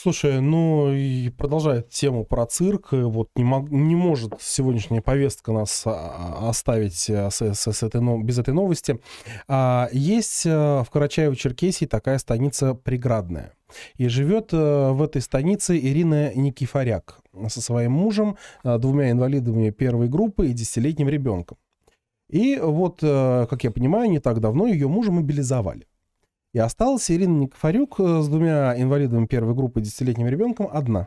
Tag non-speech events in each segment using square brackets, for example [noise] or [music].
Слушай, ну и продолжая тему про цирк, э, вот не, мог, не может сегодняшняя повестка нас а, а, оставить э, с, с, с этой, но, без этой новости. А, есть э, в Карачаево-Черкесии такая станица Преградная. И живет в этой станице Ирина Никифоряк со своим мужем, двумя инвалидами первой группы и десятилетним ребенком. И вот, как я понимаю, не так давно ее мужа мобилизовали. И осталась Ирина Никофорюк э, с двумя инвалидами первой группы, десятилетним ребенком, одна.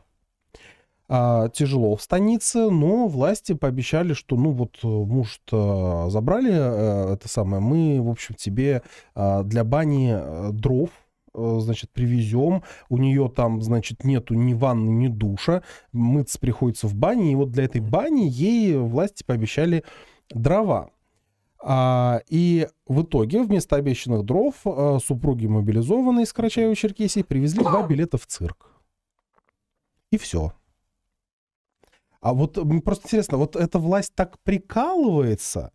А, тяжело в станице, но власти пообещали, что ну вот э, муж забрали э, это самое, мы, в общем, тебе а, для бани дров значит, привезем, у нее там, значит, нету ни ванны, ни душа, мыться приходится в бане, и вот для этой бани ей власти пообещали дрова. А, и в итоге вместо обещанных дров а, супруги мобилизованные из Карачаева-Черкесии привезли два билета в цирк. И все. А вот просто интересно, вот эта власть так прикалывается?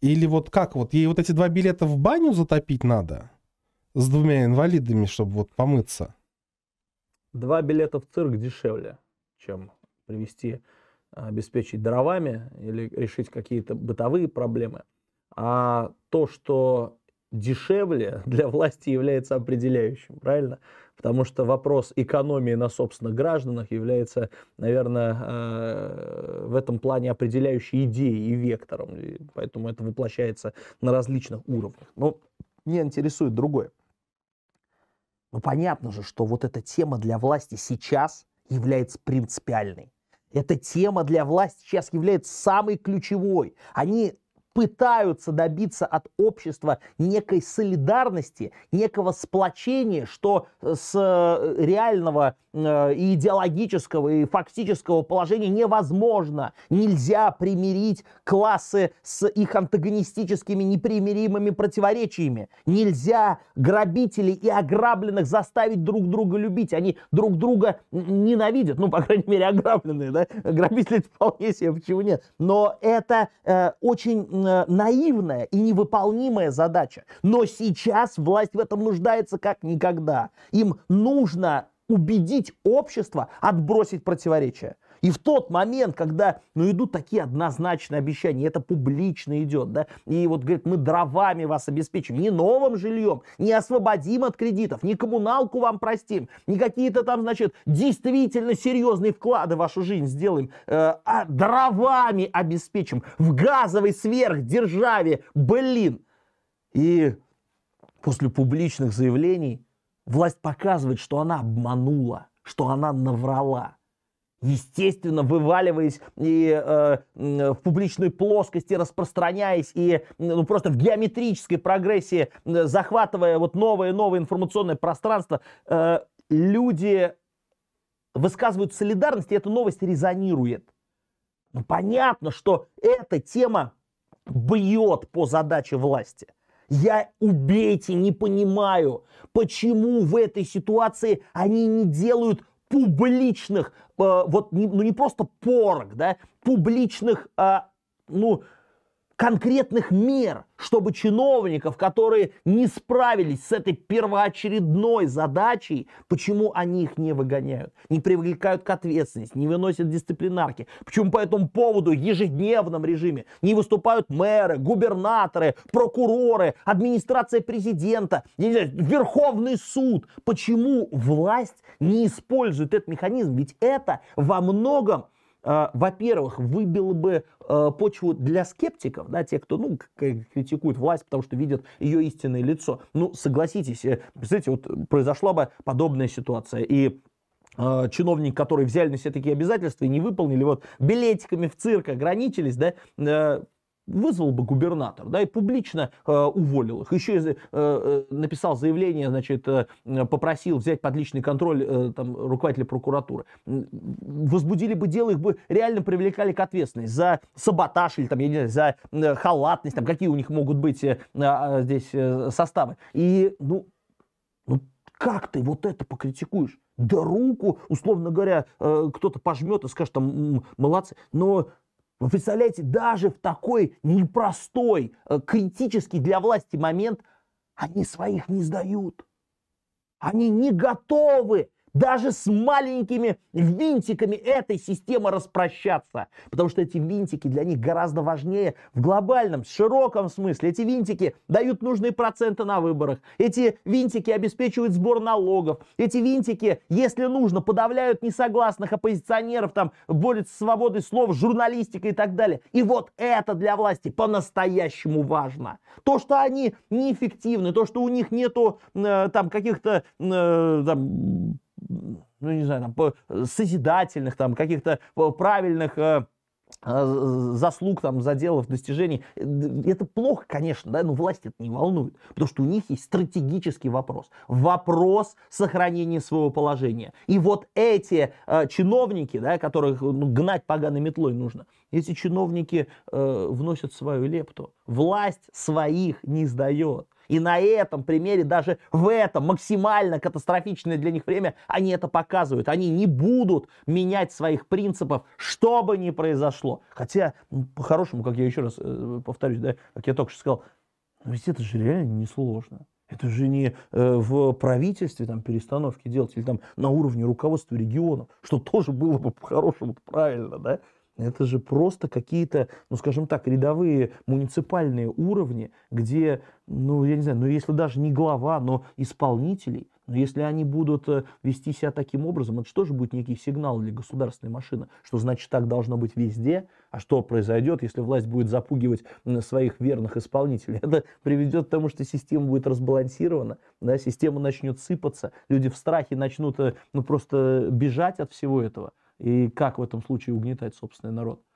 Или вот как вот? Ей вот эти два билета в баню затопить надо? С двумя инвалидами, чтобы вот помыться? Два билета в цирк дешевле, чем привезти обеспечить дровами или решить какие-то бытовые проблемы. А то, что дешевле [laughs] для власти является определяющим, правильно? Потому что вопрос экономии на собственных гражданах является, наверное, э, в этом плане определяющей идеей и вектором. И поэтому это воплощается на различных уровнях. Но меня интересует другое. Ну понятно же, что вот эта тема для власти сейчас является принципиальной. Эта тема для власти сейчас является самой ключевой. Они пытаются добиться от общества некой солидарности, некого сплочения, что э, с э, реального э, и э, идеологического и фактического положения невозможно. Нельзя примирить классы с их антагонистическими непримиримыми противоречиями. Нельзя грабителей и ограбленных заставить друг друга любить. Они друг друга ненавидят, ну, по крайней мере, ограбленные, да? Грабители вполне себе, почему нет? Но это э, очень наивная и невыполнимая задача. Но сейчас власть в этом нуждается как никогда. Им нужно убедить общество отбросить противоречия. И в тот момент, когда, ну, идут такие однозначные обещания, это публично идет, да, и вот, говорит, мы дровами вас обеспечим, не новым жильем, не освободим от кредитов, не коммуналку вам простим, не какие-то там, значит, действительно серьезные вклады в вашу жизнь сделаем, э, а дровами обеспечим, в газовой сверхдержаве, блин. И после публичных заявлений власть показывает, что она обманула, что она наврала естественно, вываливаясь и э, в публичной плоскости распространяясь, и ну, просто в геометрической прогрессии, э, захватывая вот новое и новое информационное пространство, э, люди высказывают солидарность, и эта новость резонирует. Ну, понятно, что эта тема бьет по задаче власти. Я убейте, не понимаю, почему в этой ситуации они не делают публичных, э, вот, не, ну не просто порок, да, публичных, э, ну, конкретных мер, чтобы чиновников, которые не справились с этой первоочередной задачей, почему они их не выгоняют, не привлекают к ответственности, не выносят дисциплинарки, почему по этому поводу в ежедневном режиме не выступают мэры, губернаторы, прокуроры, администрация президента, знаю, Верховный суд, почему власть не использует этот механизм, ведь это во многом а, во-первых, выбило бы а, почву для скептиков, да, те, кто, ну, критикует власть, потому что видят ее истинное лицо. Ну, согласитесь, э, представляете, вот произошла бы подобная ситуация, и а, чиновник, который взяли на себя такие обязательства и не выполнили, вот билетиками в цирк ограничились, да, э, вызвал бы губернатор, да, и публично э, уволил их. Еще э, э, написал заявление, значит, э, попросил взять под личный контроль э, там, руководителя прокуратуры. Возбудили бы дело, их бы реально привлекали к ответственности за саботаж или там, я не знаю, за э, халатность, там, какие у них могут быть э, э, а, здесь э, составы. И, ну, ну, как ты вот это покритикуешь? Да руку, условно говоря, э, кто-то пожмет и скажет, там, молодцы. Но вы представляете, даже в такой непростой, э, критический для власти момент они своих не сдают. Они не готовы даже с маленькими винтиками этой системы распрощаться. Потому что эти винтики для них гораздо важнее в глобальном, широком смысле. Эти винтики дают нужные проценты на выборах. Эти винтики обеспечивают сбор налогов. Эти винтики, если нужно, подавляют несогласных оппозиционеров, там, борются с свободой слов, журналистикой и так далее. И вот это для власти по-настоящему важно. То, что они неэффективны, то, что у них нету э, там каких-то э, там, ну, не знаю, там, э, созидательных, там, каких-то э, правильных э, заслуг, там, заделов, достижений. Это плохо, конечно, да, но власть это не волнует, потому что у них есть стратегический вопрос. Вопрос сохранения своего положения. И вот эти э, чиновники, да, которых ну, гнать поганой метлой нужно, эти чиновники э, вносят свою лепту. Власть своих не сдает. И на этом примере, даже в этом максимально катастрофичное для них время, они это показывают. Они не будут менять своих принципов, что бы ни произошло. Хотя, по-хорошему, как я еще раз э, повторюсь, да, как я только что сказал, ведь это же реально несложно. Это же не э, в правительстве там, перестановки делать или там на уровне руководства регионов, что тоже было бы по-хорошему правильно, да? Это же просто какие-то, ну, скажем так, рядовые муниципальные уровни, где, ну, я не знаю, ну, если даже не глава, но исполнителей, но если они будут э, вести себя таким образом, это что же будет некий сигнал для государственной машины, что значит так должно быть везде, а что произойдет, если власть будет запугивать своих верных исполнителей? [laughs] Это приведет к тому, что система будет разбалансирована, да, система начнет сыпаться, люди в страхе начнут э, ну, просто бежать от всего этого и как в этом случае угнетать собственный народ.